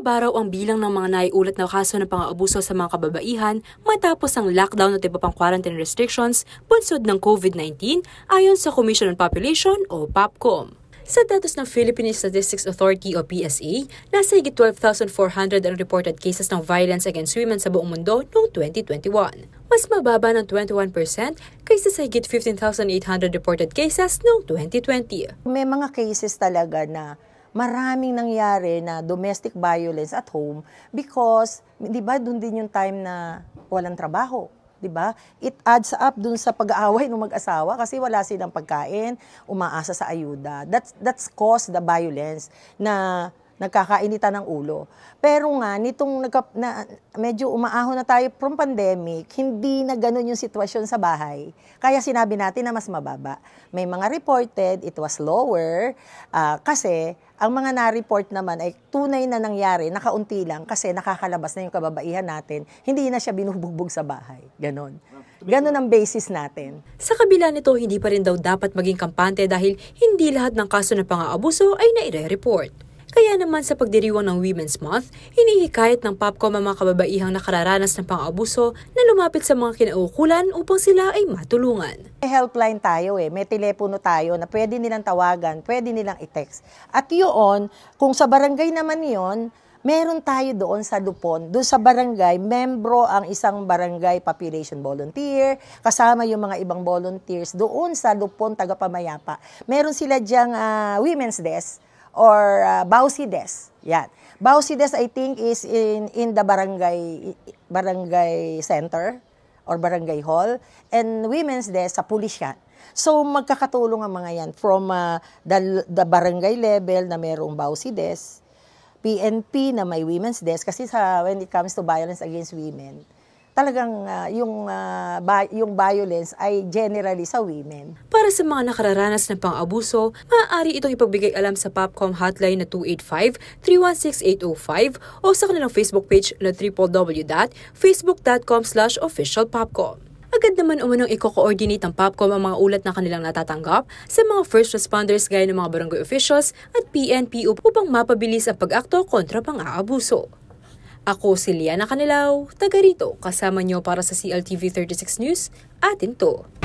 Bumaba raw ang bilang ng mga naiulat na kaso ng pang-aabuso sa mga kababaihan matapos ang lockdown at iba pang quarantine restrictions bunsod ng COVID-19 ayon sa Commission on Population o POPCOM. Sa datos ng Philippine Statistics Authority o PSA, nasa higit 12,400 ang reported cases ng violence against women sa buong mundo noong 2021. Mas mababa ng 21% kaysa sa higit 15,800 reported cases noong 2020. May mga cases talaga na maraming nangyari na domestic violence at home because, di ba, doon din yung time na walang trabaho. 'di ba? It adds up dun sa pag-aaway ng mag-asawa kasi wala silang pagkain, umaasa sa ayuda. That's that's cause the violence na nagkakainitan ng ulo. Pero nga, nitong nagka, na, medyo umaahon na tayo from pandemic, hindi na ganun yung sitwasyon sa bahay. Kaya sinabi natin na mas mababa. May mga reported, it was lower, uh, kasi ang mga na-report naman ay tunay na nangyari, nakaunti lang, kasi nakakalabas na yung kababaihan natin, hindi na siya binubugbog sa bahay. Ganon. Ganon ang basis natin. Sa kabila nito, hindi pa rin daw dapat maging kampante dahil hindi lahat ng kaso ng pang-aabuso ay naire-report. Kaya naman sa pagdiriwang ng Women's Month, hinihikayat ng POPCOM ang mga kababaihang nakararanas ng pang-abuso na lumapit sa mga kinaukulan upang sila ay matulungan. May helpline tayo eh, may telepono tayo na pwede nilang tawagan, pwede nilang i-text. At yun, kung sa barangay naman yon, meron tayo doon sa Lupon, doon sa barangay, membro ang isang barangay population volunteer, kasama yung mga ibang volunteers doon sa Lupon, Tagapamayapa. Meron sila diyang uh, women's desk or uh, Bausides. Yan. Bausides I think is in in the barangay barangay center or barangay hall and women's desk sa pulisyan. So magkakatulong ang mga yan from uh, the, the barangay level na merong Bausides, PNP na may women's desk kasi sa when it comes to violence against women, talagang uh, yung uh, ah, bi- yung violence ay generally sa women. Para sa mga nakararanas ng pang-abuso, maaari itong ipagbigay alam sa Popcom hotline na 285-316-805 o sa kanilang Facebook page na www.facebook.com slash officialpopcom. Agad naman umanong i-coordinate ng Popcom ang mga ulat na kanilang natatanggap sa mga first responders gaya ng mga barangay officials at PNPO upang mapabilis ang pag-akto kontra pang-aabuso. Ako si Liana Kanilaw, taga rito, kasama nyo para sa CLTV 36 News, atin to.